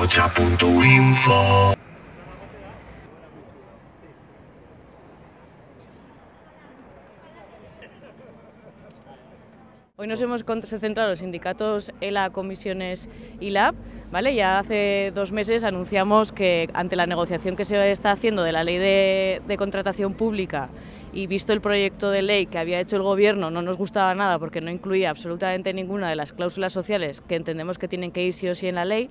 Hoy nos hemos centrado los sindicatos ELA, comisiones y LAB. ¿vale? Ya hace dos meses anunciamos que ante la negociación que se está haciendo de la ley de, de contratación pública y visto el proyecto de ley que había hecho el Gobierno, no nos gustaba nada porque no incluía absolutamente ninguna de las cláusulas sociales que entendemos que tienen que ir sí o sí en la ley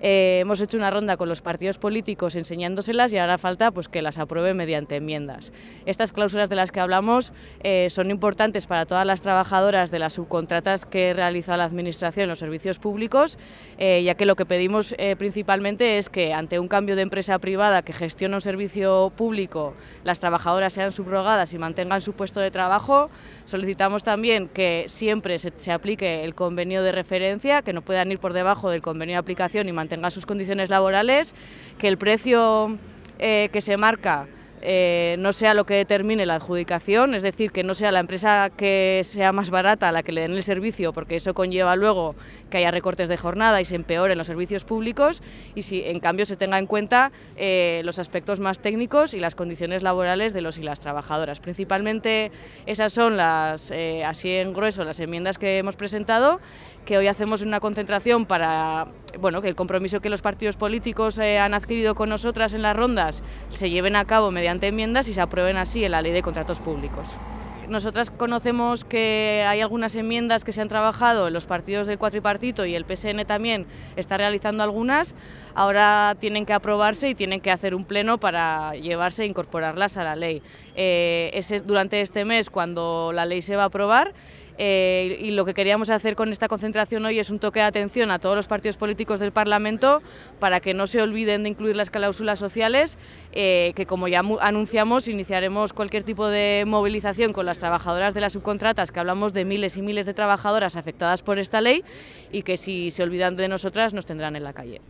eh, hemos hecho una ronda con los partidos políticos enseñándoselas y ahora falta pues, que las apruebe mediante enmiendas. Estas cláusulas de las que hablamos eh, son importantes para todas las trabajadoras de las subcontratas que realiza la Administración en los servicios públicos, eh, ya que lo que pedimos principalmente es que ante un cambio de empresa privada que gestiona un servicio público, las trabajadoras sean subrogadas y mantengan su puesto de trabajo. Solicitamos también que siempre se, aplique el convenio de referencia, que no puedan ir por debajo del convenio de aplicación y mantener tenga sus condiciones laborales, que el precio eh, que se marca eh, no sea lo que determine la adjudicación, es decir, que no sea la empresa que sea más barata la que le den el servicio, porque eso conlleva luego que haya recortes de jornada y se empeoren los servicios públicos, y si en cambio se tenga en cuenta eh, los aspectos más técnicos y las condiciones laborales de los y las trabajadoras. Principalmente esas son las, eh, así en grueso, las enmiendas que hemos presentado, que hoy hacemos una concentración para bueno, que el compromiso que los partidos políticos han adquirido con nosotras en las rondas se lleven a cabo mediante enmiendas y se aprueben así en la ley de contratos públicos. Nosotras conocemos que hay algunas enmiendas que se han trabajado en los partidos del cuatripartito y el PSN también está realizando algunas. Ahora tienen que aprobarse y tienen que hacer un pleno para llevarse e incorporarlas a la ley. Eh, es durante este mes, cuando la ley se va a aprobar, eh, y lo que queríamos hacer con esta concentración hoy es un toque de atención a todos los partidos políticos del Parlamento para que no se olviden de incluir las cláusulas sociales, eh, que como ya anunciamos iniciaremos cualquier tipo de movilización con las trabajadoras de las subcontratas, que hablamos de miles y miles de trabajadoras afectadas por esta ley y que si se olvidan de nosotras nos tendrán en la calle.